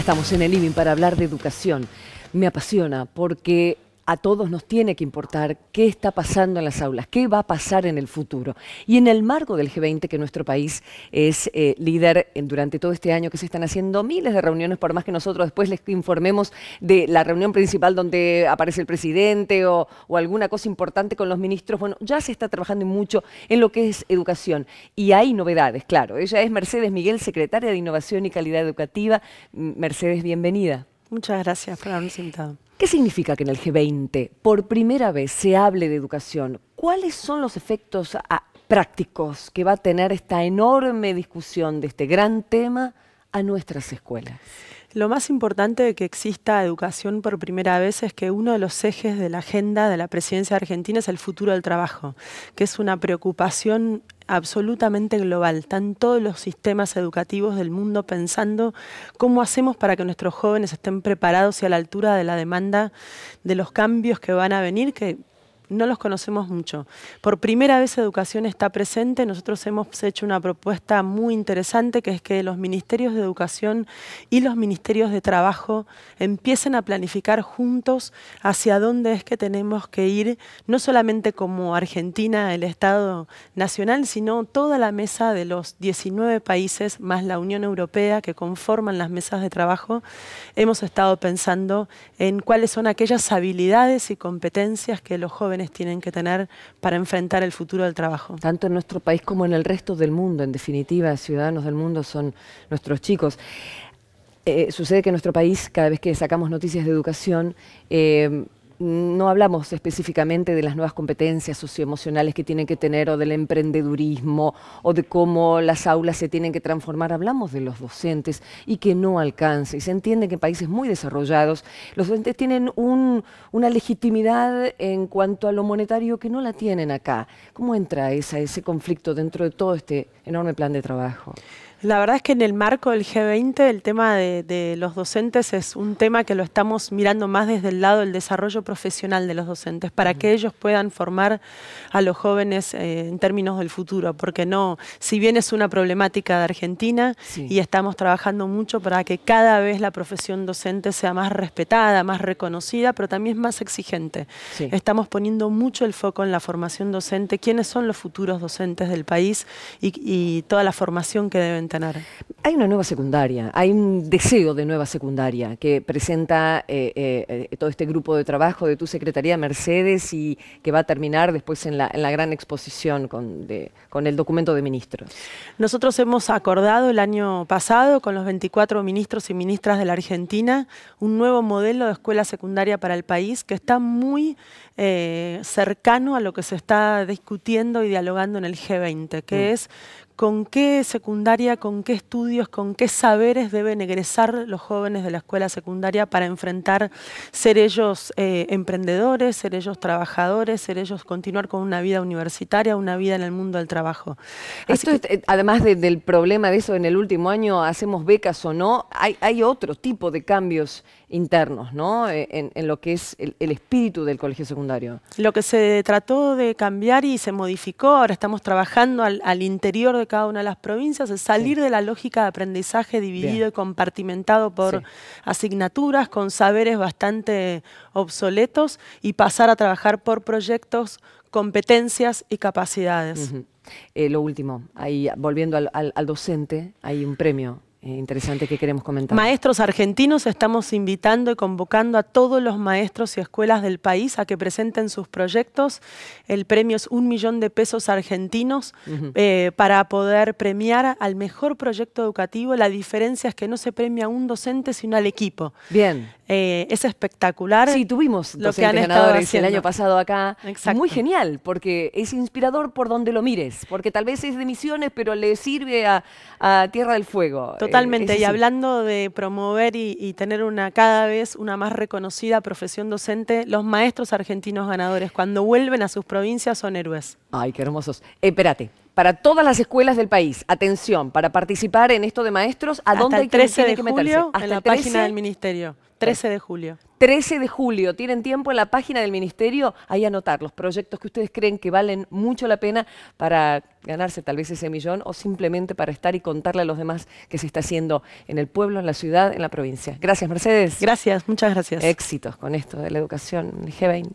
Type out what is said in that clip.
Estamos en el living para hablar de educación. Me apasiona porque a todos nos tiene que importar qué está pasando en las aulas, qué va a pasar en el futuro. Y en el marco del G20, que nuestro país es eh, líder durante todo este año, que se están haciendo miles de reuniones, por más que nosotros después les informemos de la reunión principal donde aparece el presidente o, alguna cosa importante con los ministros, bueno, ya se está trabajando mucho en lo que es educación. Y hay novedades, claro. Ella es Mercedes Miguel, secretaria de Innovación y Calidad Educativa. Mercedes, bienvenida. Muchas gracias por haberme sentado. ¿Qué significa que en el G20 por primera vez se hable de educación? ¿Cuáles son los efectos ah, ah, prácticos que va a tener esta enorme discusión de este gran tema a nuestras escuelas? Lo más importante de que exista educación por primera vez es que uno de los ejes de la agenda de la presidencia argentina es el futuro del trabajo, que es una preocupación absolutamente global. Están todos los sistemas educativos del mundo pensando cómo hacemos para que nuestros jóvenes estén preparados y a la altura de la demanda de los cambios que van a venir, que no los conocemos mucho. Por primera vez Educación está presente, nosotros hemos hecho una propuesta muy interesante que es que los ministerios de Educación y los ministerios de Trabajo empiecen a planificar juntos hacia dónde es que tenemos que ir, no solamente como Argentina, el Estado Nacional, sino toda la mesa de los 19 países más la Unión Europea que conforman las mesas de trabajo, hemos estado pensando en cuáles son aquellas habilidades y competencias que los jóvenes tienen que tener para enfrentar el futuro del trabajo. Tanto en nuestro país como en el resto del mundo, en definitiva, ciudadanos del mundo son nuestros chicos. Eh, sucede que en nuestro país, cada vez que sacamos noticias de educación, eh, no hablamos específicamente de las nuevas competencias socioemocionales que tienen que tener o del emprendedurismo o de cómo las aulas se tienen que transformar, hablamos de los docentes y que no alcanza. Y se entiende que en países muy desarrollados los docentes tienen una legitimidad en cuanto a lo monetario que no la tienen acá. ¿Cómo entra esa, ese conflicto dentro de todo este enorme plan de trabajo? La verdad es que en el marco del G20 el tema de, los docentes es un tema que lo estamos mirando más desde el lado del desarrollo profesional de los docentes, para que ellos puedan formar a los jóvenes eh, en términos del futuro, porque no, si bien es una problemática de Argentina y estamos trabajando mucho para que cada vez la profesión docente sea más respetada, más reconocida, pero también más exigente. Estamos poniendo mucho el foco en la formación docente, quiénes son los futuros docentes del país y, y toda la formación que deben hay una nueva secundaria, hay un deseo de nueva secundaria que presenta eh, eh, eh, todo este grupo de trabajo de tu Secretaría Mercedes y que va a terminar después en la, gran exposición con, el documento de ministros. Nosotros hemos acordado el año pasado con los 24 ministros y ministras de la Argentina un nuevo modelo de escuela secundaria para el país que está muy cercano a lo que se está discutiendo y dialogando en el G20, que mm. es con qué secundaria, con qué estudios, con qué saberes deben egresar los jóvenes de la escuela secundaria para enfrentar ser ellos eh, emprendedores, ser ellos trabajadores, ser ellos continuar con una vida universitaria, una vida en el mundo del trabajo. Esto eh, además del problema de eso en el último año, hacemos becas o no, hay, otro tipo de cambios internos, ¿no? Eh, en, lo que es el, espíritu del colegio secundario. Lo que se trató de cambiar y se modificó, ahora estamos trabajando al interior de cada una de las provincias, es salir de la lógica de aprendizaje dividido y compartimentado por asignaturas con saberes bastante obsoletos y pasar a trabajar por proyectos, competencias y capacidades. Eh, lo último, ahí, volviendo al docente, hay un premio eh, interesante que queremos comentar. Maestros argentinos estamos invitando y convocando a todos los maestros y escuelas del país a que presenten sus proyectos. El premio es un millón de pesos argentinos eh, para poder premiar al mejor proyecto educativo. La diferencia es que no se premia a un docente, sino al equipo. Bien. Eh, es espectacular. Sí, tuvimos lo que han ganadores el año pasado acá. Exacto. Muy genial, porque es inspirador por donde lo mires, porque tal vez es de misiones, pero le sirve a, Tierra del Fuego. Eh, Totalmente, y hablando de promover y, tener una cada vez una más reconocida profesión docente, los maestros argentinos ganadores, cuando vuelven a sus provincias, son héroes. Ay, qué hermosos. espérate, para todas las escuelas del país. Atención, para participar en esto de maestros, ¿a Hasta dónde el 13 de julio, Hasta en la página del ministerio. 13 de julio. 13 de julio. Tienen tiempo en la página del Ministerio ahí anotar los proyectos que ustedes creen que valen mucho la pena para ganarse tal vez ese millón o simplemente para estar y contarle a los demás que se está haciendo en el pueblo, en la ciudad, en la provincia. Gracias, Mercedes. Gracias, muchas gracias. Éxitos con esto de la educación G20.